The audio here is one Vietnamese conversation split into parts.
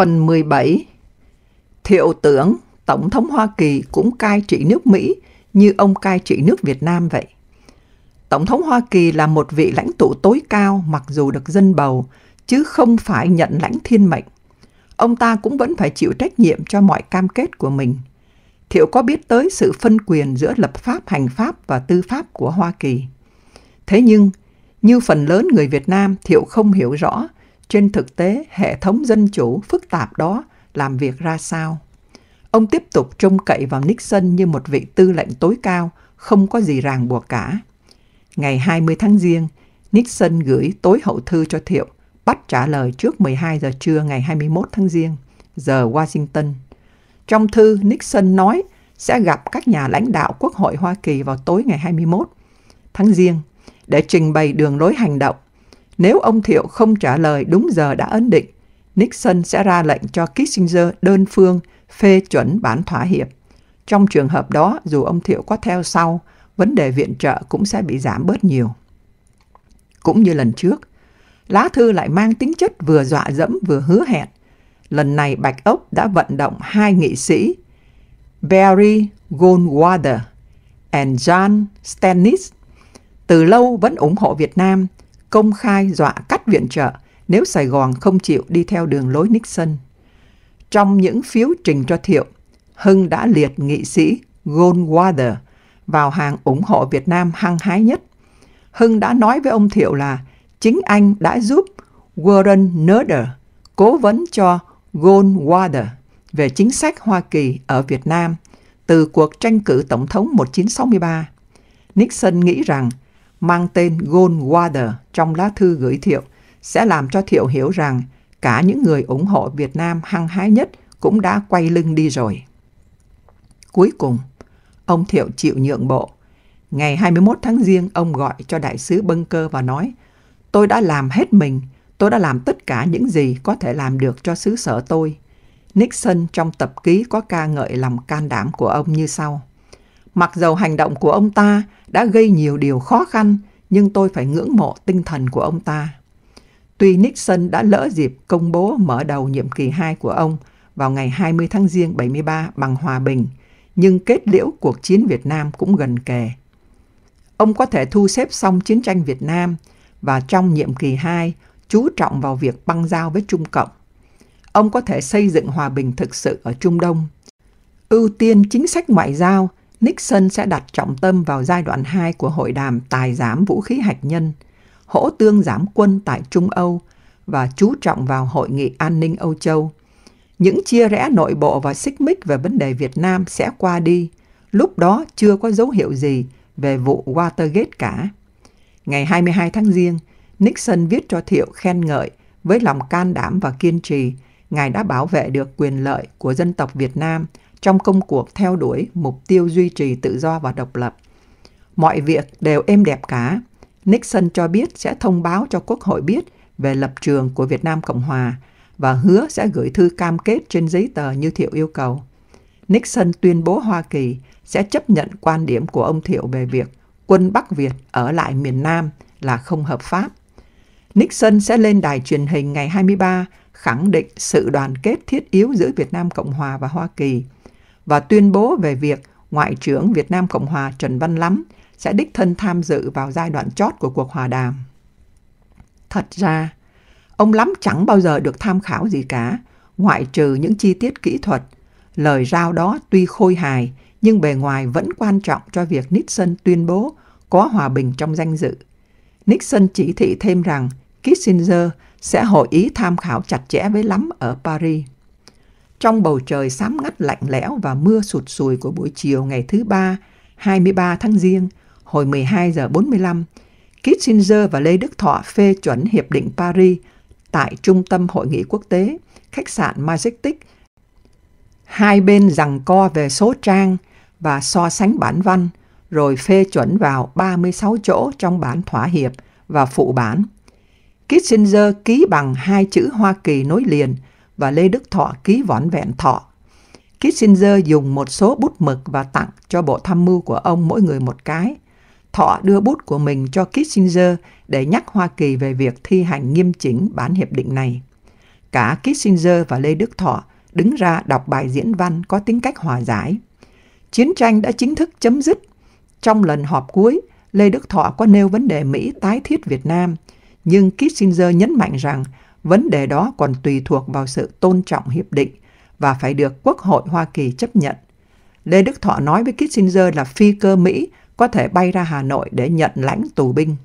Phần 17 Thiệu tưởng Tổng thống Hoa Kỳ cũng cai trị nước Mỹ như ông cai trị nước Việt Nam vậy. Tổng thống Hoa Kỳ là một vị lãnh tụ tối cao mặc dù được dân bầu, chứ không phải nhận lãnh thiên mệnh. Ông ta cũng vẫn phải chịu trách nhiệm cho mọi cam kết của mình. Thiệu có biết tới sự phân quyền giữa lập pháp, hành pháp và tư pháp của Hoa Kỳ. Thế nhưng, như phần lớn người Việt Nam, Thiệu không hiểu rõ – trên thực tế hệ thống dân chủ phức tạp đó làm việc ra sao. Ông tiếp tục trông cậy vào Nixon như một vị tư lệnh tối cao, không có gì ràng buộc cả. Ngày 20 tháng Giêng, Nixon gửi tối hậu thư cho Thiệu, bắt trả lời trước 12 giờ trưa ngày 21 tháng Giêng, giờ Washington. Trong thư, Nixon nói sẽ gặp các nhà lãnh đạo Quốc hội Hoa Kỳ vào tối ngày 21 tháng Giêng để trình bày đường lối hành động nếu ông Thiệu không trả lời đúng giờ đã ấn định, Nixon sẽ ra lệnh cho Kissinger đơn phương phê chuẩn bản thỏa hiệp. Trong trường hợp đó, dù ông Thiệu có theo sau, vấn đề viện trợ cũng sẽ bị giảm bớt nhiều. Cũng như lần trước, lá thư lại mang tính chất vừa dọa dẫm vừa hứa hẹn. Lần này Bạch Ốc đã vận động hai nghị sĩ Barry Goldwater and John Stennis từ lâu vẫn ủng hộ Việt Nam – công khai dọa cắt viện trợ nếu Sài Gòn không chịu đi theo đường lối Nixon. Trong những phiếu trình cho Thiệu, Hưng đã liệt nghị sĩ Goldwater vào hàng ủng hộ Việt Nam hăng hái nhất. Hưng đã nói với ông Thiệu là chính anh đã giúp Warren Nutter cố vấn cho Goldwater về chính sách Hoa Kỳ ở Việt Nam từ cuộc tranh cử tổng thống 1963. Nixon nghĩ rằng mang tên Goldwater trong lá thư gửi Thiệu sẽ làm cho Thiệu hiểu rằng cả những người ủng hộ Việt Nam hăng hái nhất cũng đã quay lưng đi rồi. Cuối cùng, ông Thiệu chịu nhượng bộ. Ngày 21 tháng Giêng, ông gọi cho đại sứ Bân Cơ và nói, tôi đã làm hết mình, tôi đã làm tất cả những gì có thể làm được cho xứ sở tôi. Nixon trong tập ký có ca ngợi lòng can đảm của ông như sau. Mặc dầu hành động của ông ta đã gây nhiều điều khó khăn, nhưng tôi phải ngưỡng mộ tinh thần của ông ta. Tuy Nixon đã lỡ dịp công bố mở đầu nhiệm kỳ 2 của ông vào ngày 20 tháng Giêng 73 bằng hòa bình, nhưng kết liễu cuộc chiến Việt Nam cũng gần kề. Ông có thể thu xếp xong chiến tranh Việt Nam và trong nhiệm kỳ 2 chú trọng vào việc băng giao với Trung Cộng. Ông có thể xây dựng hòa bình thực sự ở Trung Đông. Ưu tiên chính sách ngoại giao Nixon sẽ đặt trọng tâm vào giai đoạn 2 của hội đàm tài giảm vũ khí hạt nhân, hỗ tương giảm quân tại Trung Âu và chú trọng vào hội nghị an ninh Âu Châu. Những chia rẽ nội bộ và xích mích về vấn đề Việt Nam sẽ qua đi, lúc đó chưa có dấu hiệu gì về vụ Watergate cả. Ngày 22 tháng Giêng, Nixon viết cho Thiệu khen ngợi với lòng can đảm và kiên trì, Ngài đã bảo vệ được quyền lợi của dân tộc Việt Nam – trong công cuộc theo đuổi mục tiêu duy trì tự do và độc lập. Mọi việc đều êm đẹp cả. Nixon cho biết sẽ thông báo cho Quốc hội biết về lập trường của Việt Nam Cộng Hòa và hứa sẽ gửi thư cam kết trên giấy tờ như Thiệu yêu cầu. Nixon tuyên bố Hoa Kỳ sẽ chấp nhận quan điểm của ông Thiệu về việc quân Bắc Việt ở lại miền Nam là không hợp pháp. Nixon sẽ lên đài truyền hình ngày 23 khẳng định sự đoàn kết thiết yếu giữa Việt Nam Cộng Hòa và Hoa Kỳ – và tuyên bố về việc Ngoại trưởng Việt Nam Cộng hòa Trần Văn Lắm sẽ đích thân tham dự vào giai đoạn chót của cuộc hòa đàm. Thật ra, ông Lắm chẳng bao giờ được tham khảo gì cả, ngoại trừ những chi tiết kỹ thuật. Lời rao đó tuy khôi hài, nhưng bề ngoài vẫn quan trọng cho việc Nixon tuyên bố có hòa bình trong danh dự. Nixon chỉ thị thêm rằng Kissinger sẽ hội ý tham khảo chặt chẽ với Lắm ở Paris. Trong bầu trời xám ngắt lạnh lẽo và mưa sụt sùi của buổi chiều ngày thứ ba, 23 tháng Giêng, hồi 12 giờ 45, Kissinger và Lê Đức Thọ phê chuẩn Hiệp định Paris tại Trung tâm Hội nghị Quốc tế, khách sạn Majestic. Hai bên rằng co về số trang và so sánh bản văn, rồi phê chuẩn vào 36 chỗ trong bản thỏa hiệp và phụ bản. Kissinger ký bằng hai chữ Hoa Kỳ nối liền – và Lê Đức Thọ ký vỏn vẹn thọ. Kissinger dùng một số bút mực và tặng cho bộ tham mưu của ông mỗi người một cái. Thọ đưa bút của mình cho Kissinger để nhắc Hoa Kỳ về việc thi hành nghiêm chỉnh bản hiệp định này. Cả Kissinger và Lê Đức Thọ đứng ra đọc bài diễn văn có tính cách hòa giải. Chiến tranh đã chính thức chấm dứt. Trong lần họp cuối, Lê Đức Thọ có nêu vấn đề Mỹ tái thiết Việt Nam, nhưng Kissinger nhấn mạnh rằng vấn đề đó còn tùy thuộc vào sự tôn trọng hiệp định và phải được Quốc hội Hoa Kỳ chấp nhận. Lê Đức Thọ nói với Kissinger là phi cơ Mỹ có thể bay ra Hà Nội để nhận lãnh tù binh.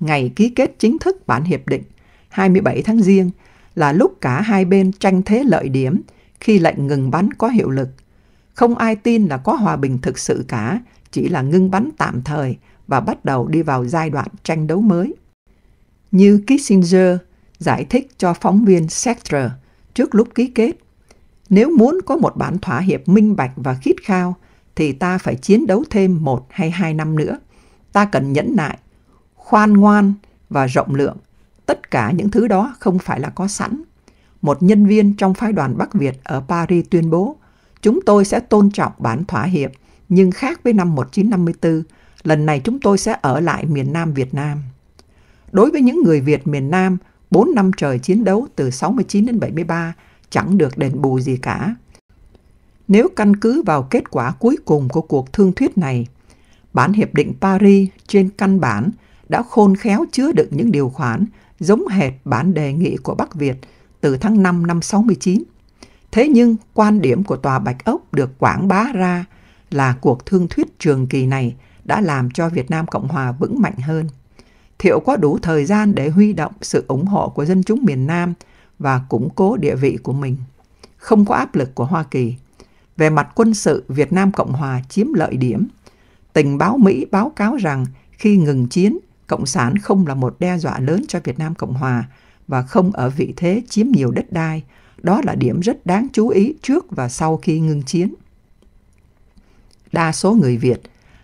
Ngày ký kết chính thức bản hiệp định 27 tháng Giêng là lúc cả hai bên tranh thế lợi điểm khi lệnh ngừng bắn có hiệu lực. Không ai tin là có hòa bình thực sự cả, chỉ là ngưng bắn tạm thời và bắt đầu đi vào giai đoạn tranh đấu mới như Kissinger giải thích cho phóng viên Sector trước lúc ký kết. Nếu muốn có một bản thỏa hiệp minh bạch và khít khao, thì ta phải chiến đấu thêm một hay hai năm nữa. Ta cần nhẫn nại, khoan ngoan và rộng lượng. Tất cả những thứ đó không phải là có sẵn. Một nhân viên trong phái đoàn Bắc Việt ở Paris tuyên bố, chúng tôi sẽ tôn trọng bản thỏa hiệp, nhưng khác với năm 1954, lần này chúng tôi sẽ ở lại miền Nam Việt Nam. Đối với những người Việt miền Nam, 4 năm trời chiến đấu từ 69 đến 73 chẳng được đền bù gì cả. Nếu căn cứ vào kết quả cuối cùng của cuộc thương thuyết này, bản hiệp định Paris trên căn bản đã khôn khéo chứa đựng những điều khoản giống hệt bản đề nghị của Bắc Việt từ tháng 5 năm 69. Thế nhưng, quan điểm của Tòa Bạch Ốc được quảng bá ra là cuộc thương thuyết trường kỳ này đã làm cho Việt Nam Cộng Hòa vững mạnh hơn. Thiệu có đủ thời gian để huy động sự ủng hộ của dân chúng miền Nam và củng cố địa vị của mình, không có áp lực của Hoa Kỳ. Về mặt quân sự, Việt Nam Cộng Hòa chiếm lợi điểm. Tình báo Mỹ báo cáo rằng khi ngừng chiến, Cộng sản không là một đe dọa lớn cho Việt Nam Cộng Hòa và không ở vị thế chiếm nhiều đất đai. Đó là điểm rất đáng chú ý trước và sau khi ngừng chiến. Đa số người Việt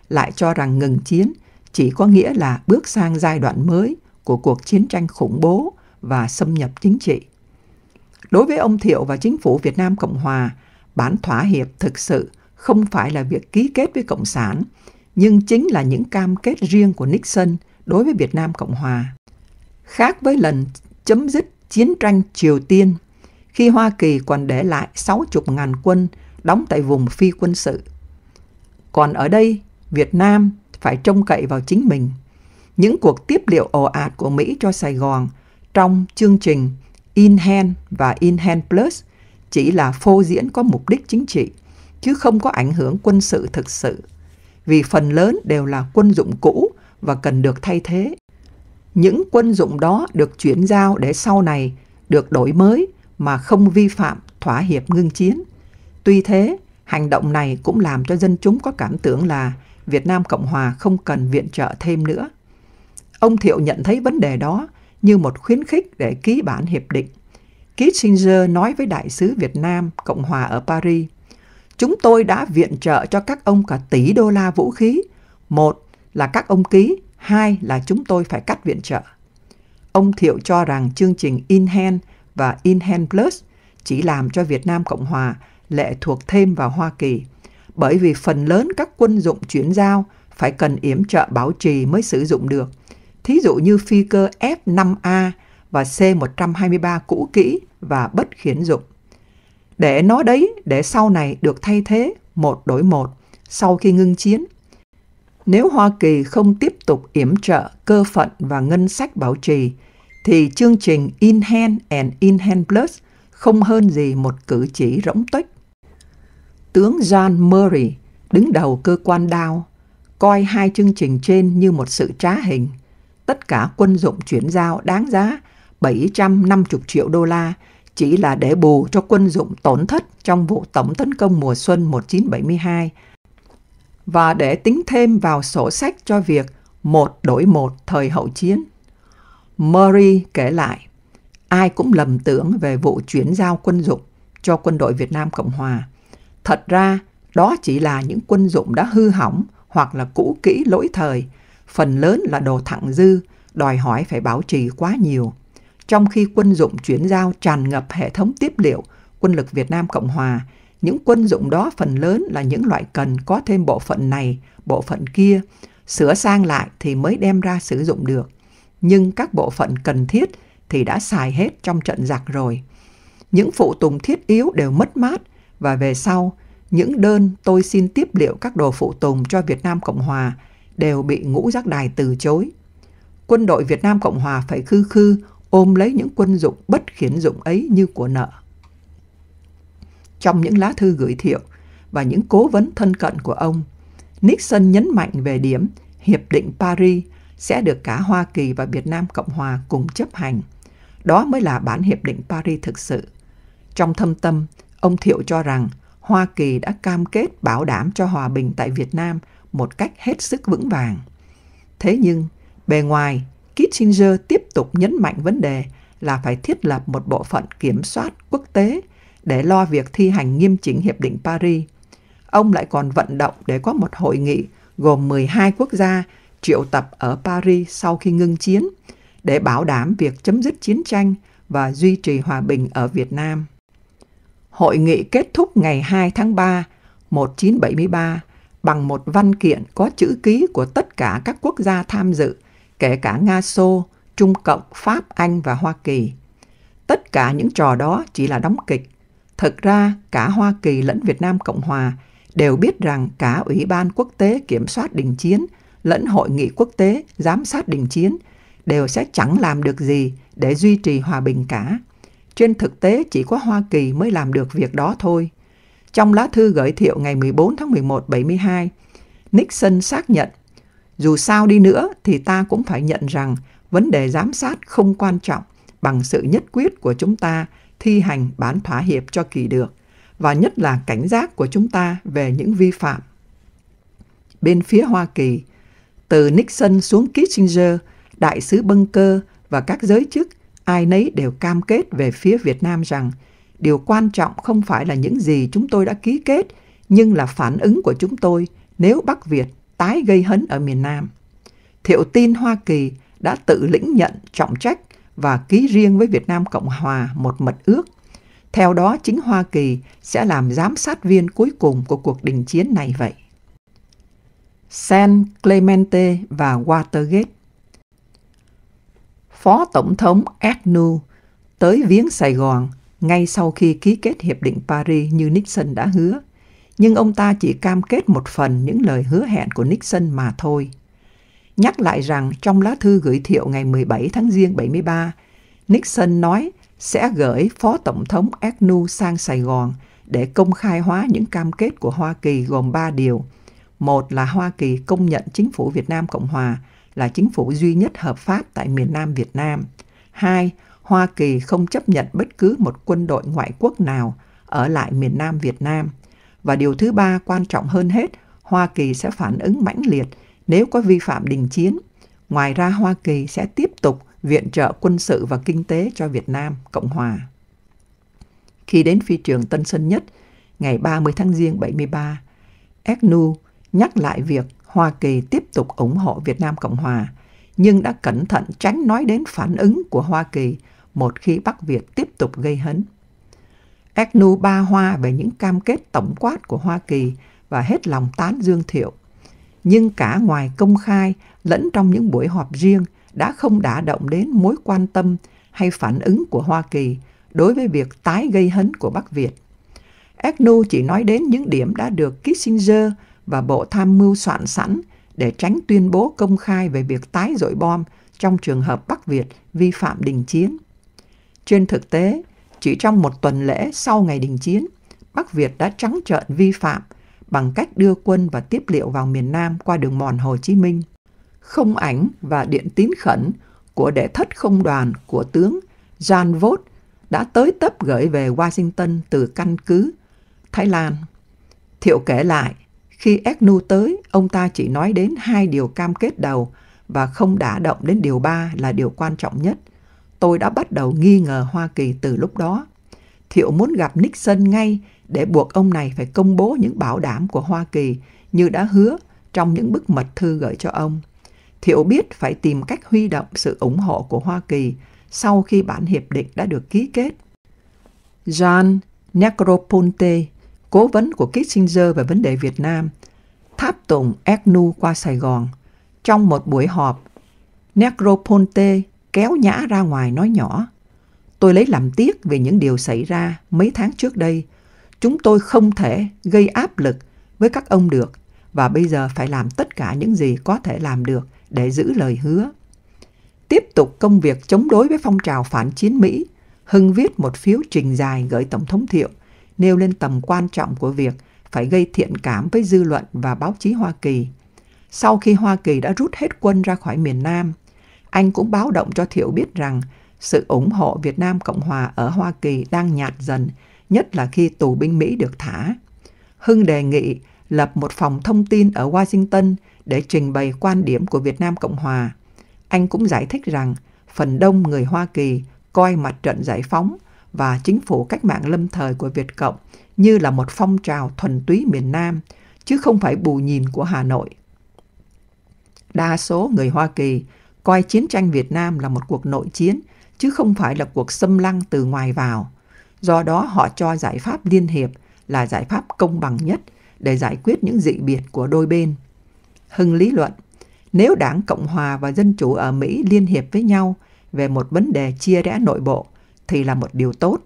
lại cho rằng ngừng chiến chỉ có nghĩa là bước sang giai đoạn mới của cuộc chiến tranh khủng bố và xâm nhập chính trị. Đối với ông Thiệu và chính phủ Việt Nam Cộng Hòa, bản thỏa hiệp thực sự không phải là việc ký kết với Cộng sản, nhưng chính là những cam kết riêng của Nixon đối với Việt Nam Cộng Hòa. Khác với lần chấm dứt chiến tranh Triều Tiên, khi Hoa Kỳ còn để lại 60.000 quân đóng tại vùng phi quân sự. Còn ở đây, Việt Nam phải trông cậy vào chính mình. Những cuộc tiếp liệu ồ ạt của Mỹ cho Sài Gòn trong chương trình In Hand và In Hand Plus chỉ là phô diễn có mục đích chính trị, chứ không có ảnh hưởng quân sự thực sự, vì phần lớn đều là quân dụng cũ và cần được thay thế. Những quân dụng đó được chuyển giao để sau này được đổi mới mà không vi phạm thỏa hiệp ngưng chiến. Tuy thế, hành động này cũng làm cho dân chúng có cảm tưởng là Việt Nam Cộng Hòa không cần viện trợ thêm nữa. Ông Thiệu nhận thấy vấn đề đó như một khuyến khích để ký bản hiệp định. Kissinger nói với đại sứ Việt Nam Cộng Hòa ở Paris, chúng tôi đã viện trợ cho các ông cả tỷ đô la vũ khí. Một là các ông ký, hai là chúng tôi phải cắt viện trợ. Ông Thiệu cho rằng chương trình Inhen và Inhen Plus chỉ làm cho Việt Nam Cộng Hòa lệ thuộc thêm vào Hoa Kỳ – bởi vì phần lớn các quân dụng chuyển giao phải cần yểm trợ bảo trì mới sử dụng được. Thí dụ như phi cơ F-5A và C-123 cũ kỹ và bất khiển dụng. Để nó đấy, để sau này được thay thế một đổi một sau khi ngưng chiến. Nếu Hoa Kỳ không tiếp tục yểm trợ cơ phận và ngân sách bảo trì, thì chương trình In Hand and In Hand Plus không hơn gì một cử chỉ rỗng tuếch. Tướng John Murray, đứng đầu cơ quan đao, coi hai chương trình trên như một sự trá hình. Tất cả quân dụng chuyển giao đáng giá 750 triệu đô la chỉ là để bù cho quân dụng tổn thất trong vụ tổng tấn công mùa xuân 1972 và để tính thêm vào sổ sách cho việc một đổi một thời hậu chiến. Murray kể lại, ai cũng lầm tưởng về vụ chuyển giao quân dụng cho quân đội Việt Nam Cộng Hòa – Thật ra, đó chỉ là những quân dụng đã hư hỏng hoặc là cũ kỹ lỗi thời, phần lớn là đồ thặng dư, đòi hỏi phải bảo trì quá nhiều. Trong khi quân dụng chuyển giao tràn ngập hệ thống tiếp liệu, quân lực Việt Nam Cộng Hòa, những quân dụng đó phần lớn là những loại cần có thêm bộ phận này, bộ phận kia, sửa sang lại thì mới đem ra sử dụng được. Nhưng các bộ phận cần thiết thì đã xài hết trong trận giặc rồi. Những phụ tùng thiết yếu đều mất mát, và về sau, những đơn tôi xin tiếp liệu các đồ phụ tùng cho Việt Nam Cộng Hòa đều bị ngũ giác đài từ chối. Quân đội Việt Nam Cộng Hòa phải khư khư ôm lấy những quân dụng bất khiến dụng ấy như của nợ. Trong những lá thư gửi thiệu và những cố vấn thân cận của ông, Nixon nhấn mạnh về điểm Hiệp định Paris sẽ được cả Hoa Kỳ và Việt Nam Cộng Hòa cùng chấp hành. Đó mới là bản Hiệp định Paris thực sự. Trong thâm tâm, Ông Thiệu cho rằng Hoa Kỳ đã cam kết bảo đảm cho hòa bình tại Việt Nam một cách hết sức vững vàng. Thế nhưng, bề ngoài, Kissinger tiếp tục nhấn mạnh vấn đề là phải thiết lập một bộ phận kiểm soát quốc tế để lo việc thi hành nghiêm chỉnh Hiệp định Paris. Ông lại còn vận động để có một hội nghị gồm 12 quốc gia triệu tập ở Paris sau khi ngưng chiến để bảo đảm việc chấm dứt chiến tranh và duy trì hòa bình ở Việt Nam hội nghị kết thúc ngày 2 tháng 3, 1973 bằng một văn kiện có chữ ký của tất cả các quốc gia tham dự, kể cả Nga Xô, Trung Cộng, Pháp, Anh và Hoa Kỳ. Tất cả những trò đó chỉ là đóng kịch. Thực ra, cả Hoa Kỳ lẫn Việt Nam Cộng Hòa đều biết rằng cả Ủy ban Quốc tế Kiểm soát Đình Chiến lẫn Hội nghị Quốc tế Giám sát Đình Chiến đều sẽ chẳng làm được gì để duy trì hòa bình cả. Trên thực tế chỉ có Hoa Kỳ mới làm được việc đó thôi. Trong lá thư gửi thiệu ngày 14 tháng 11 72, Nixon xác nhận, dù sao đi nữa thì ta cũng phải nhận rằng vấn đề giám sát không quan trọng bằng sự nhất quyết của chúng ta thi hành bán thỏa hiệp cho kỳ được và nhất là cảnh giác của chúng ta về những vi phạm. Bên phía Hoa Kỳ, từ Nixon xuống Kissinger, đại sứ Bunker và các giới chức ai nấy đều cam kết về phía Việt Nam rằng điều quan trọng không phải là những gì chúng tôi đã ký kết, nhưng là phản ứng của chúng tôi nếu Bắc Việt tái gây hấn ở miền Nam. Thiệu tin Hoa Kỳ đã tự lĩnh nhận trọng trách và ký riêng với Việt Nam Cộng Hòa một mật ước. Theo đó, chính Hoa Kỳ sẽ làm giám sát viên cuối cùng của cuộc đình chiến này vậy. San Clemente và Watergate Phó Tổng thống Agnew tới viếng Sài Gòn ngay sau khi ký kết Hiệp định Paris như Nixon đã hứa, nhưng ông ta chỉ cam kết một phần những lời hứa hẹn của Nixon mà thôi. Nhắc lại rằng trong lá thư gửi thiệu ngày 17 tháng Giêng 73, Nixon nói sẽ gửi Phó Tổng thống Agnew sang Sài Gòn để công khai hóa những cam kết của Hoa Kỳ gồm 3 điều. Một là Hoa Kỳ công nhận chính phủ Việt Nam Cộng Hòa – là chính phủ duy nhất hợp pháp tại miền Nam Việt Nam. 2. Hoa Kỳ không chấp nhận bất cứ một quân đội ngoại quốc nào ở lại miền Nam Việt Nam. Và điều thứ ba quan trọng hơn hết, Hoa Kỳ sẽ phản ứng mãnh liệt nếu có vi phạm đình chiến. Ngoài ra Hoa Kỳ sẽ tiếp tục viện trợ quân sự và kinh tế cho Việt Nam, Cộng hòa. Khi đến phi trường Tân Sơn Nhất, ngày 30 tháng Giêng 73, ECNU nhắc lại việc Hoa Kỳ tiếp tục ủng hộ Việt Nam Cộng Hòa, nhưng đã cẩn thận tránh nói đến phản ứng của Hoa Kỳ một khi Bắc Việt tiếp tục gây hấn. Agnew ba hoa về những cam kết tổng quát của Hoa Kỳ và hết lòng tán dương thiệu. Nhưng cả ngoài công khai lẫn trong những buổi họp riêng đã không đả động đến mối quan tâm hay phản ứng của Hoa Kỳ đối với việc tái gây hấn của Bắc Việt. Agnew chỉ nói đến những điểm đã được Kissinger và Bộ Tham mưu soạn sẵn để tránh tuyên bố công khai về việc tái dội bom trong trường hợp Bắc Việt vi phạm đình chiến. Trên thực tế, chỉ trong một tuần lễ sau ngày đình chiến, Bắc Việt đã trắng trợn vi phạm bằng cách đưa quân và tiếp liệu vào miền Nam qua đường mòn Hồ Chí Minh. Không ảnh và điện tín khẩn của đệ thất không đoàn của tướng Jan Vốt đã tới tấp gửi về Washington từ căn cứ Thái Lan. Thiệu kể lại, khi Agnew tới, ông ta chỉ nói đến hai điều cam kết đầu và không đả động đến điều ba là điều quan trọng nhất. Tôi đã bắt đầu nghi ngờ Hoa Kỳ từ lúc đó. Thiệu muốn gặp Nixon ngay để buộc ông này phải công bố những bảo đảm của Hoa Kỳ như đã hứa trong những bức mật thư gửi cho ông. Thiệu biết phải tìm cách huy động sự ủng hộ của Hoa Kỳ sau khi bản hiệp định đã được ký kết. John Negroponte cố vấn của Kissinger về vấn đề Việt Nam, tháp tùng ECNU qua Sài Gòn. Trong một buổi họp, Necroponte kéo nhã ra ngoài nói nhỏ. Tôi lấy làm tiếc về những điều xảy ra mấy tháng trước đây. Chúng tôi không thể gây áp lực với các ông được và bây giờ phải làm tất cả những gì có thể làm được để giữ lời hứa. Tiếp tục công việc chống đối với phong trào phản chiến Mỹ, Hưng viết một phiếu trình dài gửi Tổng thống Thiệu nêu lên tầm quan trọng của việc phải gây thiện cảm với dư luận và báo chí Hoa Kỳ. Sau khi Hoa Kỳ đã rút hết quân ra khỏi miền Nam, anh cũng báo động cho Thiệu biết rằng sự ủng hộ Việt Nam Cộng Hòa ở Hoa Kỳ đang nhạt dần, nhất là khi tù binh Mỹ được thả. Hưng đề nghị lập một phòng thông tin ở Washington để trình bày quan điểm của Việt Nam Cộng Hòa. Anh cũng giải thích rằng phần đông người Hoa Kỳ coi mặt trận giải phóng và chính phủ cách mạng lâm thời của Việt Cộng như là một phong trào thuần túy miền Nam, chứ không phải bù nhìn của Hà Nội. Đa số người Hoa Kỳ coi chiến tranh Việt Nam là một cuộc nội chiến, chứ không phải là cuộc xâm lăng từ ngoài vào. Do đó họ cho giải pháp liên hiệp là giải pháp công bằng nhất để giải quyết những dị biệt của đôi bên. Hưng lý luận, nếu đảng Cộng Hòa và Dân Chủ ở Mỹ liên hiệp với nhau về một vấn đề chia rẽ nội bộ, thì là một điều tốt.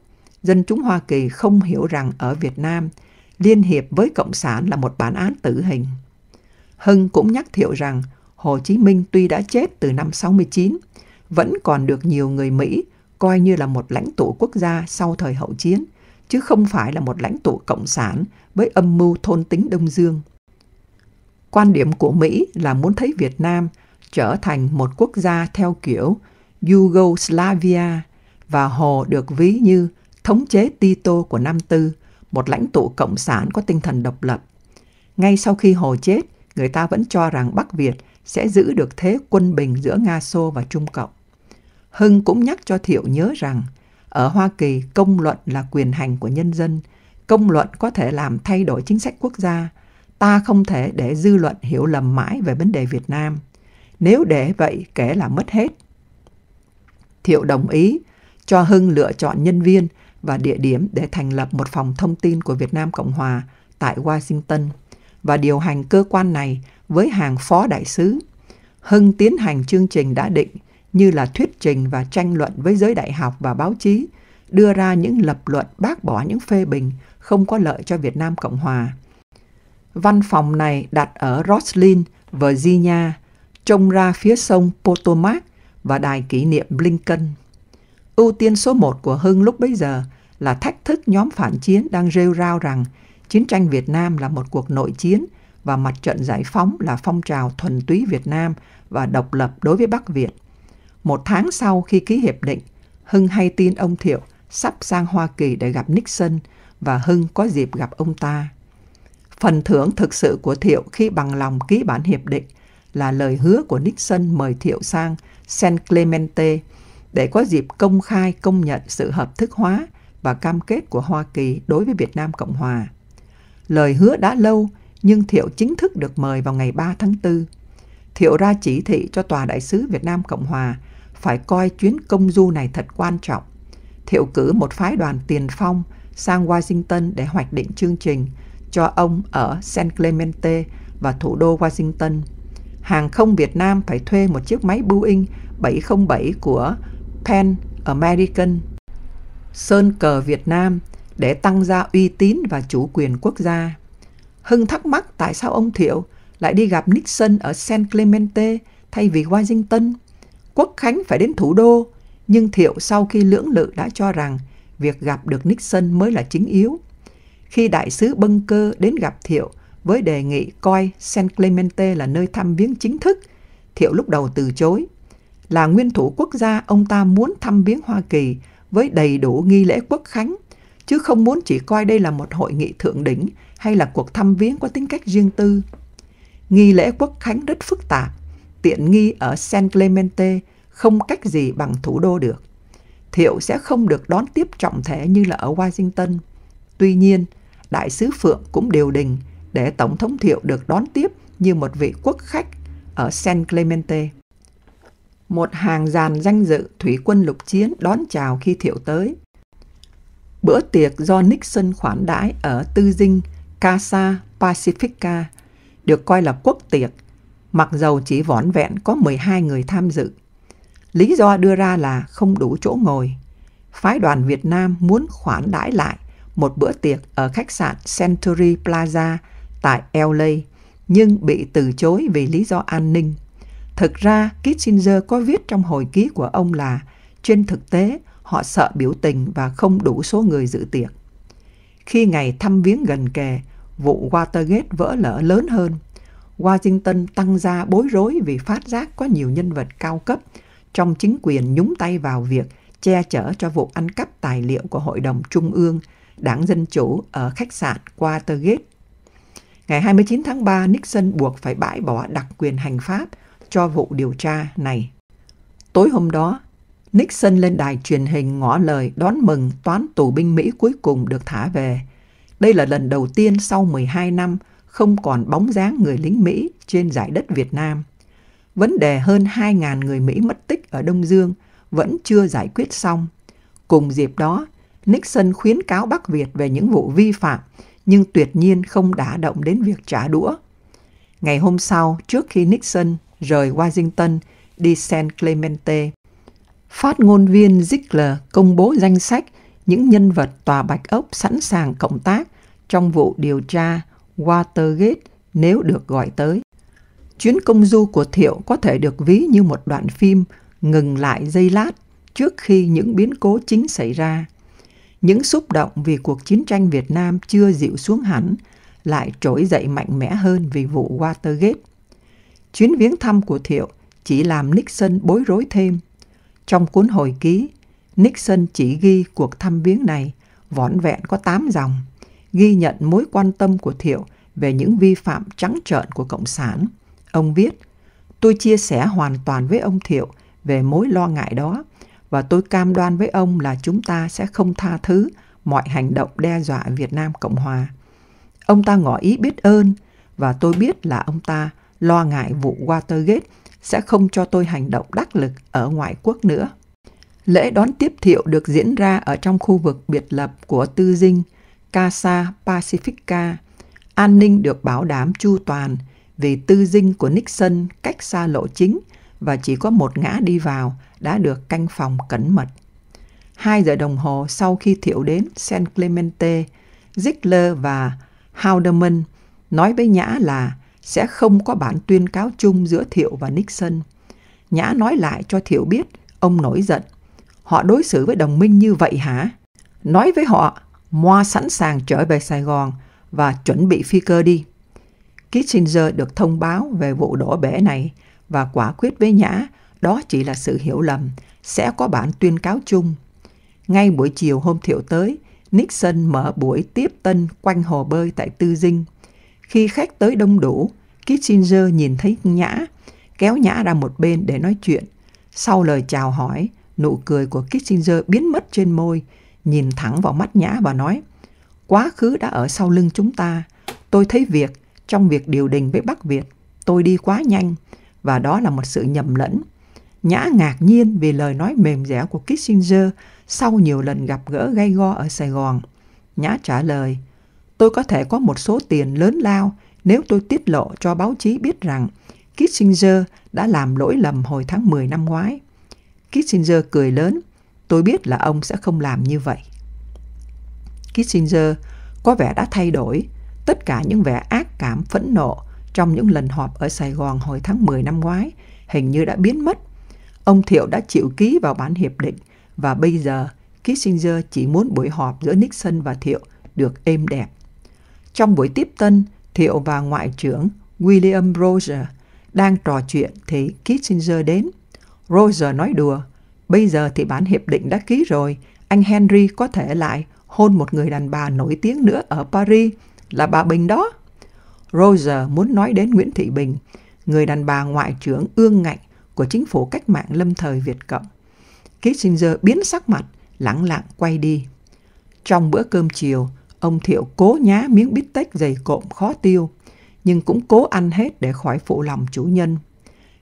Dân chúng Hoa Kỳ không hiểu rằng ở Việt Nam, liên hiệp với Cộng sản là một bản án tử hình. Hưng cũng nhắc thiệu rằng Hồ Chí Minh tuy đã chết từ năm 69, vẫn còn được nhiều người Mỹ coi như là một lãnh tụ quốc gia sau thời hậu chiến, chứ không phải là một lãnh tụ cộng sản với âm mưu thôn tính Đông Dương. Quan điểm của Mỹ là muốn thấy Việt Nam trở thành một quốc gia theo kiểu Yugoslavia, và Hồ được ví như thống chế Tito của Nam tư, một lãnh tụ cộng sản có tinh thần độc lập. Ngay sau khi Hồ chết, người ta vẫn cho rằng Bắc Việt sẽ giữ được thế quân bình giữa Nga Xô và Trung Cộng. Hưng cũng nhắc cho Thiệu nhớ rằng, ở Hoa Kỳ công luận là quyền hành của nhân dân, công luận có thể làm thay đổi chính sách quốc gia, ta không thể để dư luận hiểu lầm mãi về vấn đề Việt Nam. Nếu để vậy, kể là mất hết. Thiệu đồng ý cho Hưng lựa chọn nhân viên và địa điểm để thành lập một phòng thông tin của Việt Nam Cộng Hòa tại Washington và điều hành cơ quan này với hàng phó đại sứ. Hưng tiến hành chương trình đã định như là thuyết trình và tranh luận với giới đại học và báo chí, đưa ra những lập luận bác bỏ những phê bình không có lợi cho Việt Nam Cộng Hòa. Văn phòng này đặt ở Roslyn, Virginia, trông ra phía sông Potomac và đài kỷ niệm Lincoln. Ưu tiên số một của Hưng lúc bấy giờ là thách thức nhóm phản chiến đang rêu rao rằng chiến tranh Việt Nam là một cuộc nội chiến và mặt trận giải phóng là phong trào thuần túy Việt Nam và độc lập đối với Bắc Việt. Một tháng sau khi ký hiệp định, Hưng hay tin ông Thiệu sắp sang Hoa Kỳ để gặp Nixon và Hưng có dịp gặp ông ta. Phần thưởng thực sự của Thiệu khi bằng lòng ký bản hiệp định là lời hứa của Nixon mời Thiệu sang San Clemente – để có dịp công khai công nhận sự hợp thức hóa và cam kết của Hoa Kỳ đối với Việt Nam Cộng Hòa. Lời hứa đã lâu nhưng Thiệu chính thức được mời vào ngày 3 tháng 4. Thiệu ra chỉ thị cho Tòa Đại sứ Việt Nam Cộng Hòa phải coi chuyến công du này thật quan trọng. Thiệu cử một phái đoàn tiền phong sang Washington để hoạch định chương trình cho ông ở San Clemente và thủ đô Washington. Hàng không Việt Nam phải thuê một chiếc máy Boeing 707 của Pan American, sơn cờ Việt Nam để tăng gia uy tín và chủ quyền quốc gia. Hưng thắc mắc tại sao ông Thiệu lại đi gặp Nixon ở San Clemente thay vì Washington. Quốc Khánh phải đến thủ đô, nhưng Thiệu sau khi lưỡng lự đã cho rằng việc gặp được Nixon mới là chính yếu. Khi đại sứ Bân Cơ đến gặp Thiệu với đề nghị coi San Clemente là nơi thăm viếng chính thức, Thiệu lúc đầu từ chối là nguyên thủ quốc gia ông ta muốn thăm viếng Hoa Kỳ với đầy đủ nghi lễ quốc khánh, chứ không muốn chỉ coi đây là một hội nghị thượng đỉnh hay là cuộc thăm viếng có tính cách riêng tư. Nghi lễ quốc khánh rất phức tạp, tiện nghi ở San Clemente không cách gì bằng thủ đô được. Thiệu sẽ không được đón tiếp trọng thể như là ở Washington. Tuy nhiên, đại sứ Phượng cũng điều đình để Tổng thống Thiệu được đón tiếp như một vị quốc khách ở San Clemente một hàng dàn danh dự thủy quân lục chiến đón chào khi thiệu tới. Bữa tiệc do Nixon khoản đãi ở tư dinh Casa Pacifica được coi là quốc tiệc, mặc dầu chỉ vỏn vẹn có 12 người tham dự. Lý do đưa ra là không đủ chỗ ngồi. Phái đoàn Việt Nam muốn khoản đãi lại một bữa tiệc ở khách sạn Century Plaza tại LA, nhưng bị từ chối vì lý do an ninh. Thực ra, Kissinger có viết trong hồi ký của ông là trên thực tế họ sợ biểu tình và không đủ số người dự tiệc. Khi ngày thăm viếng gần kề, vụ Watergate vỡ lở lớn hơn. Washington tăng ra bối rối vì phát giác có nhiều nhân vật cao cấp trong chính quyền nhúng tay vào việc che chở cho vụ ăn cắp tài liệu của Hội đồng Trung ương Đảng Dân Chủ ở khách sạn Watergate. Ngày 29 tháng 3, Nixon buộc phải bãi bỏ đặc quyền hành pháp – cho vụ điều tra này. Tối hôm đó, Nixon lên đài truyền hình ngỏ lời đón mừng toán tù binh Mỹ cuối cùng được thả về. Đây là lần đầu tiên sau 12 năm không còn bóng dáng người lính Mỹ trên giải đất Việt Nam. Vấn đề hơn 2.000 người Mỹ mất tích ở Đông Dương vẫn chưa giải quyết xong. Cùng dịp đó, Nixon khuyến cáo Bắc Việt về những vụ vi phạm, nhưng tuyệt nhiên không đả động đến việc trả đũa. Ngày hôm sau, trước khi Nixon rời Washington đi San Clemente. Phát ngôn viên Ziegler công bố danh sách những nhân vật tòa Bạch Ốc sẵn sàng cộng tác trong vụ điều tra Watergate nếu được gọi tới. Chuyến công du của Thiệu có thể được ví như một đoạn phim ngừng lại giây lát trước khi những biến cố chính xảy ra. Những xúc động vì cuộc chiến tranh Việt Nam chưa dịu xuống hẳn lại trỗi dậy mạnh mẽ hơn vì vụ Watergate chuyến viếng thăm của Thiệu chỉ làm Nixon bối rối thêm. Trong cuốn hồi ký, Nixon chỉ ghi cuộc thăm viếng này vỏn vẹn có 8 dòng, ghi nhận mối quan tâm của Thiệu về những vi phạm trắng trợn của Cộng sản. Ông viết, tôi chia sẻ hoàn toàn với ông Thiệu về mối lo ngại đó và tôi cam đoan với ông là chúng ta sẽ không tha thứ mọi hành động đe dọa Việt Nam Cộng Hòa. Ông ta ngỏ ý biết ơn và tôi biết là ông ta lo ngại vụ Watergate sẽ không cho tôi hành động đắc lực ở ngoại quốc nữa. Lễ đón tiếp thiệu được diễn ra ở trong khu vực biệt lập của Tư Dinh, Casa Pacifica. An ninh được bảo đảm chu toàn vì Tư Dinh của Nixon cách xa lộ chính và chỉ có một ngã đi vào đã được canh phòng cẩn mật. Hai giờ đồng hồ sau khi thiệu đến San Clemente, Ziegler và Haldeman nói với Nhã là sẽ không có bản tuyên cáo chung giữa Thiệu và Nixon. Nhã nói lại cho Thiệu biết, ông nổi giận. Họ đối xử với đồng minh như vậy hả? Nói với họ, Moa sẵn sàng trở về Sài Gòn và chuẩn bị phi cơ đi. Kissinger được thông báo về vụ đổ bể này và quả quyết với Nhã đó chỉ là sự hiểu lầm, sẽ có bản tuyên cáo chung. Ngay buổi chiều hôm thiệu tới, Nixon mở buổi tiếp tân quanh hồ bơi tại Tư Dinh khi khách tới đông đủ, Kissinger nhìn thấy Nhã, kéo Nhã ra một bên để nói chuyện. Sau lời chào hỏi, nụ cười của Kissinger biến mất trên môi, nhìn thẳng vào mắt Nhã và nói, quá khứ đã ở sau lưng chúng ta. Tôi thấy việc, trong việc điều đình với Bắc Việt, tôi đi quá nhanh, và đó là một sự nhầm lẫn. Nhã ngạc nhiên vì lời nói mềm dẻo của Kissinger sau nhiều lần gặp gỡ gay go ở Sài Gòn. Nhã trả lời, tôi có thể có một số tiền lớn lao nếu tôi tiết lộ cho báo chí biết rằng Kissinger đã làm lỗi lầm hồi tháng 10 năm ngoái. Kissinger cười lớn, tôi biết là ông sẽ không làm như vậy. Kissinger có vẻ đã thay đổi, tất cả những vẻ ác cảm phẫn nộ trong những lần họp ở Sài Gòn hồi tháng 10 năm ngoái hình như đã biến mất. Ông Thiệu đã chịu ký vào bản hiệp định và bây giờ Kissinger chỉ muốn buổi họp giữa Nixon và Thiệu được êm đẹp trong buổi tiếp tân, Thiệu và Ngoại trưởng William Roger đang trò chuyện thì Kissinger đến. Roger nói đùa, bây giờ thì bản hiệp định đã ký rồi, anh Henry có thể lại hôn một người đàn bà nổi tiếng nữa ở Paris, là bà Bình đó. Roger muốn nói đến Nguyễn Thị Bình, người đàn bà ngoại trưởng ương ngạnh của chính phủ cách mạng lâm thời Việt Cộng. Kissinger biến sắc mặt, lẳng lặng quay đi. Trong bữa cơm chiều, Ông Thiệu cố nhá miếng bít tết dày cộm khó tiêu, nhưng cũng cố ăn hết để khỏi phụ lòng chủ nhân.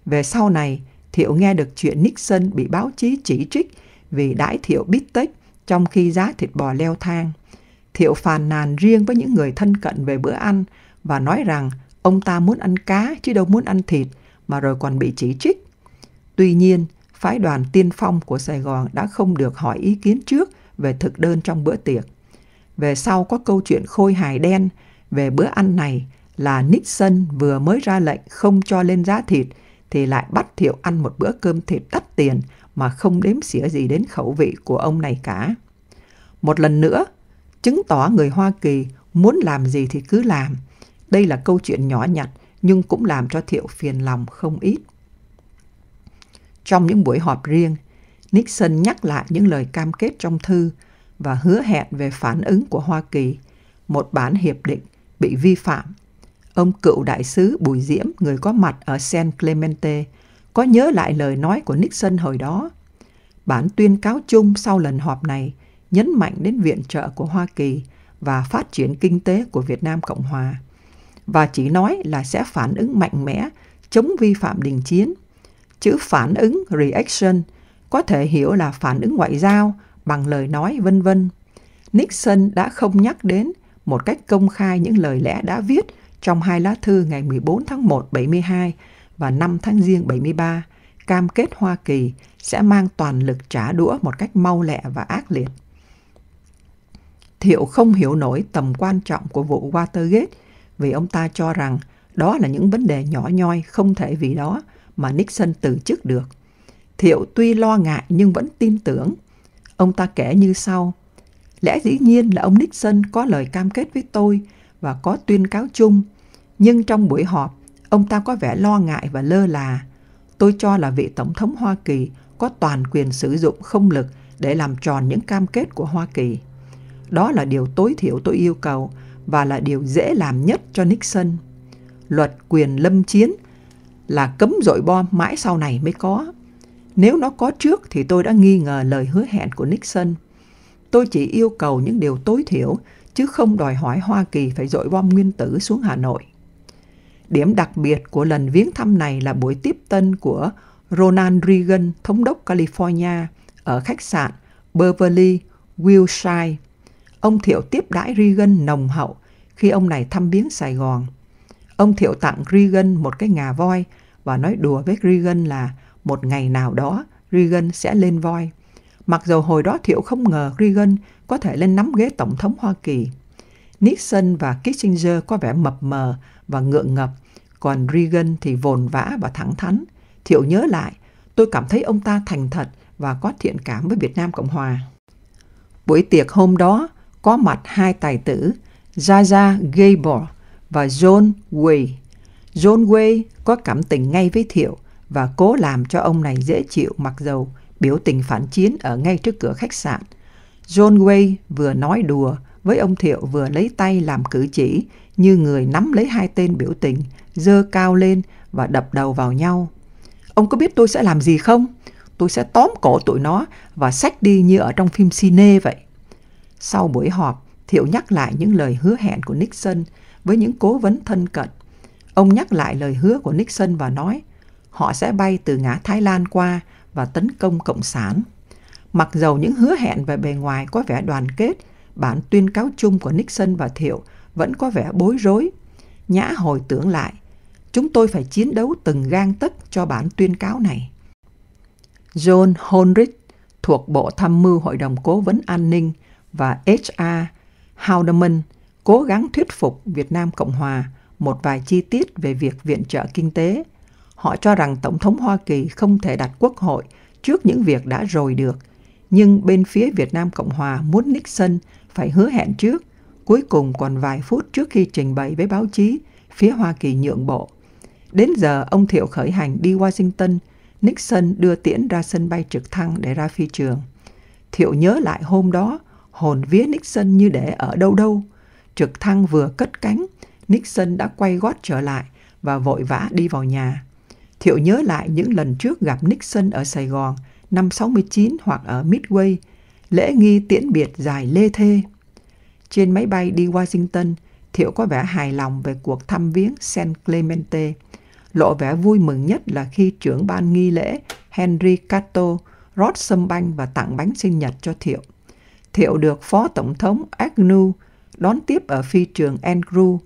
Về sau này, Thiệu nghe được chuyện Nixon bị báo chí chỉ trích vì đãi Thiệu bít tết trong khi giá thịt bò leo thang. Thiệu phàn nàn riêng với những người thân cận về bữa ăn và nói rằng ông ta muốn ăn cá chứ đâu muốn ăn thịt mà rồi còn bị chỉ trích. Tuy nhiên, phái đoàn tiên phong của Sài Gòn đã không được hỏi ý kiến trước về thực đơn trong bữa tiệc. Về sau có câu chuyện khôi hài đen về bữa ăn này là Nixon vừa mới ra lệnh không cho lên giá thịt thì lại bắt Thiệu ăn một bữa cơm thịt đắt tiền mà không đếm xỉa gì đến khẩu vị của ông này cả. Một lần nữa, chứng tỏ người Hoa Kỳ muốn làm gì thì cứ làm. Đây là câu chuyện nhỏ nhặt nhưng cũng làm cho Thiệu phiền lòng không ít. Trong những buổi họp riêng, Nixon nhắc lại những lời cam kết trong thư và hứa hẹn về phản ứng của Hoa Kỳ, một bản hiệp định bị vi phạm. Ông cựu đại sứ Bùi Diễm, người có mặt ở San Clemente, có nhớ lại lời nói của Nixon hồi đó. Bản tuyên cáo chung sau lần họp này nhấn mạnh đến viện trợ của Hoa Kỳ và phát triển kinh tế của Việt Nam Cộng Hòa và chỉ nói là sẽ phản ứng mạnh mẽ chống vi phạm đình chiến. Chữ phản ứng reaction có thể hiểu là phản ứng ngoại giao bằng lời nói vân vân. Nixon đã không nhắc đến một cách công khai những lời lẽ đã viết trong hai lá thư ngày 14 tháng 1 72 và 5 tháng Giêng 73 cam kết Hoa Kỳ sẽ mang toàn lực trả đũa một cách mau lẹ và ác liệt. Thiệu không hiểu nổi tầm quan trọng của vụ Watergate vì ông ta cho rằng đó là những vấn đề nhỏ nhoi không thể vì đó mà Nixon từ chức được. Thiệu tuy lo ngại nhưng vẫn tin tưởng Ông ta kể như sau. Lẽ dĩ nhiên là ông Nixon có lời cam kết với tôi và có tuyên cáo chung. Nhưng trong buổi họp, ông ta có vẻ lo ngại và lơ là. Tôi cho là vị Tổng thống Hoa Kỳ có toàn quyền sử dụng không lực để làm tròn những cam kết của Hoa Kỳ. Đó là điều tối thiểu tôi yêu cầu và là điều dễ làm nhất cho Nixon. Luật quyền lâm chiến là cấm dội bom mãi sau này mới có. Nếu nó có trước thì tôi đã nghi ngờ lời hứa hẹn của Nixon. Tôi chỉ yêu cầu những điều tối thiểu, chứ không đòi hỏi Hoa Kỳ phải dội bom nguyên tử xuống Hà Nội. Điểm đặc biệt của lần viếng thăm này là buổi tiếp tân của Ronald Reagan, thống đốc California, ở khách sạn Beverly Wilshire. Ông Thiệu tiếp đãi Reagan nồng hậu khi ông này thăm viếng Sài Gòn. Ông Thiệu tặng Reagan một cái ngà voi và nói đùa với Reagan là một ngày nào đó Reagan sẽ lên voi. Mặc dù hồi đó Thiệu không ngờ Reagan có thể lên nắm ghế Tổng thống Hoa Kỳ. Nixon và Kissinger có vẻ mập mờ và ngượng ngập, còn Reagan thì vồn vã và thẳng thắn. Thiệu nhớ lại, tôi cảm thấy ông ta thành thật và có thiện cảm với Việt Nam Cộng Hòa. Buổi tiệc hôm đó có mặt hai tài tử Zaza Gabor và John Way. John Way có cảm tình ngay với Thiệu và cố làm cho ông này dễ chịu mặc dầu biểu tình phản chiến ở ngay trước cửa khách sạn. John Way vừa nói đùa với ông Thiệu vừa lấy tay làm cử chỉ như người nắm lấy hai tên biểu tình, dơ cao lên và đập đầu vào nhau. Ông có biết tôi sẽ làm gì không? Tôi sẽ tóm cổ tụi nó và xách đi như ở trong phim cine vậy. Sau buổi họp, Thiệu nhắc lại những lời hứa hẹn của Nixon với những cố vấn thân cận. Ông nhắc lại lời hứa của Nixon và nói – họ sẽ bay từ ngã Thái Lan qua và tấn công Cộng sản. Mặc dầu những hứa hẹn về bề ngoài có vẻ đoàn kết, bản tuyên cáo chung của Nixon và Thiệu vẫn có vẻ bối rối. Nhã hồi tưởng lại, chúng tôi phải chiến đấu từng gang tấc cho bản tuyên cáo này. John Honrich thuộc Bộ Tham mưu Hội đồng Cố vấn An ninh và H.A. Haldeman cố gắng thuyết phục Việt Nam Cộng Hòa một vài chi tiết về việc viện trợ kinh tế Họ cho rằng Tổng thống Hoa Kỳ không thể đặt quốc hội trước những việc đã rồi được. Nhưng bên phía Việt Nam Cộng Hòa muốn Nixon phải hứa hẹn trước. Cuối cùng còn vài phút trước khi trình bày với báo chí, phía Hoa Kỳ nhượng bộ. Đến giờ, ông Thiệu khởi hành đi Washington, Nixon đưa Tiễn ra sân bay trực thăng để ra phi trường. Thiệu nhớ lại hôm đó, hồn vía Nixon như để ở đâu đâu. Trực thăng vừa cất cánh, Nixon đã quay gót trở lại và vội vã đi vào nhà. Thiệu nhớ lại những lần trước gặp Nixon ở Sài Gòn năm 69 hoặc ở Midway, lễ nghi tiễn biệt dài lê thê. Trên máy bay đi Washington, Thiệu có vẻ hài lòng về cuộc thăm viếng San Clemente. Lộ vẻ vui mừng nhất là khi trưởng ban nghi lễ Henry Cato rót sâm banh và tặng bánh sinh nhật cho Thiệu. Thiệu được Phó Tổng thống Agnew đón tiếp ở phi trường Andrew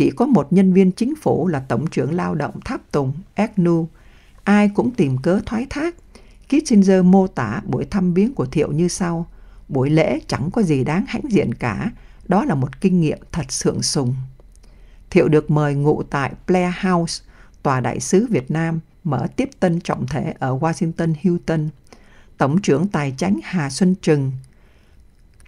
chỉ có một nhân viên chính phủ là Tổng trưởng Lao động Tháp Tùng, ECNU. Ai cũng tìm cớ thoái thác. Kissinger mô tả buổi thăm viếng của Thiệu như sau. Buổi lễ chẳng có gì đáng hãnh diện cả. Đó là một kinh nghiệm thật sượng sùng. Thiệu được mời ngụ tại Blair House, Tòa Đại sứ Việt Nam, mở tiếp tân trọng thể ở Washington Hilton. Tổng trưởng Tài chánh Hà Xuân Trừng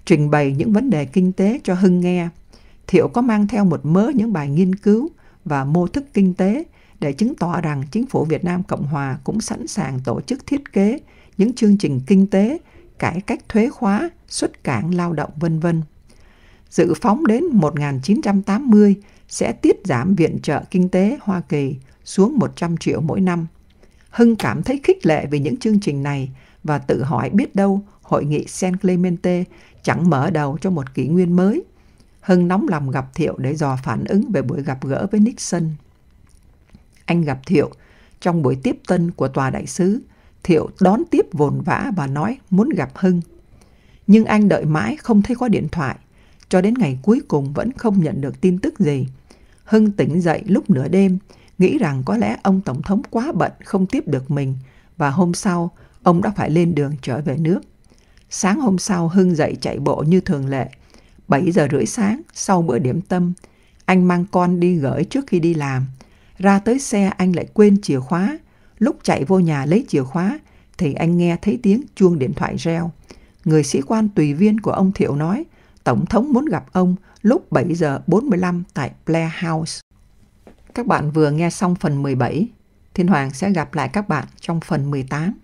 trình bày những vấn đề kinh tế cho Hưng nghe – Thiệu có mang theo một mớ những bài nghiên cứu và mô thức kinh tế để chứng tỏ rằng chính phủ Việt Nam Cộng Hòa cũng sẵn sàng tổ chức thiết kế những chương trình kinh tế, cải cách thuế khóa, xuất cảng lao động vân vân. Dự phóng đến 1980 sẽ tiết giảm viện trợ kinh tế Hoa Kỳ xuống 100 triệu mỗi năm. Hưng cảm thấy khích lệ về những chương trình này và tự hỏi biết đâu hội nghị San Clemente chẳng mở đầu cho một kỷ nguyên mới – Hưng nóng lòng gặp Thiệu để dò phản ứng về buổi gặp gỡ với Nixon. Anh gặp Thiệu trong buổi tiếp tân của tòa đại sứ. Thiệu đón tiếp vồn vã và nói muốn gặp Hưng. Nhưng anh đợi mãi không thấy có điện thoại, cho đến ngày cuối cùng vẫn không nhận được tin tức gì. Hưng tỉnh dậy lúc nửa đêm, nghĩ rằng có lẽ ông Tổng thống quá bận không tiếp được mình và hôm sau ông đã phải lên đường trở về nước. Sáng hôm sau Hưng dậy chạy bộ như thường lệ, 7 giờ rưỡi sáng sau bữa điểm tâm, anh mang con đi gửi trước khi đi làm. Ra tới xe anh lại quên chìa khóa. Lúc chạy vô nhà lấy chìa khóa thì anh nghe thấy tiếng chuông điện thoại reo. Người sĩ quan tùy viên của ông Thiệu nói Tổng thống muốn gặp ông lúc 7 giờ 45 tại Blair House. Các bạn vừa nghe xong phần 17. Thiên Hoàng sẽ gặp lại các bạn trong phần 18.